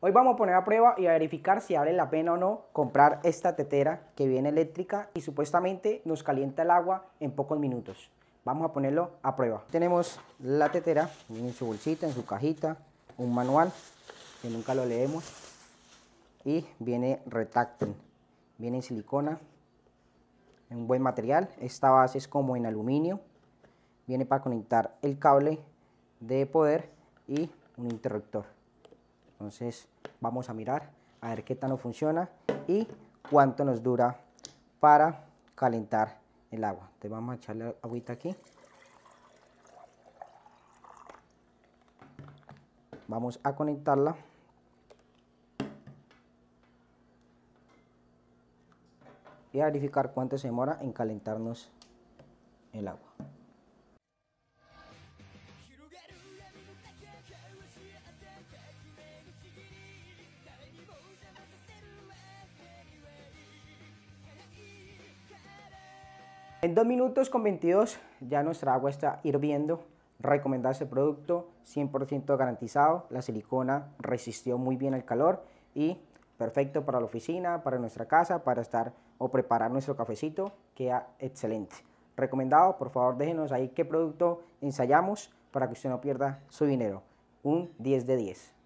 Hoy vamos a poner a prueba y a verificar si vale la pena o no comprar esta tetera que viene eléctrica y supuestamente nos calienta el agua en pocos minutos. Vamos a ponerlo a prueba. Tenemos la tetera en su bolsita, en su cajita, un manual que nunca lo leemos y viene retáctil, viene en silicona, en un buen material. Esta base es como en aluminio, viene para conectar el cable de poder y un interruptor. Entonces vamos a mirar a ver qué tal nos funciona y cuánto nos dura para calentar el agua. Entonces vamos a echarle agüita aquí. Vamos a conectarla. Y a verificar cuánto se demora en calentarnos el agua. En 2 minutos con 22 ya nuestra agua está hirviendo. Recomendado este producto, 100% garantizado. La silicona resistió muy bien el calor y perfecto para la oficina, para nuestra casa, para estar o preparar nuestro cafecito. Queda excelente. Recomendado, por favor déjenos ahí qué producto ensayamos para que usted no pierda su dinero. Un 10 de 10.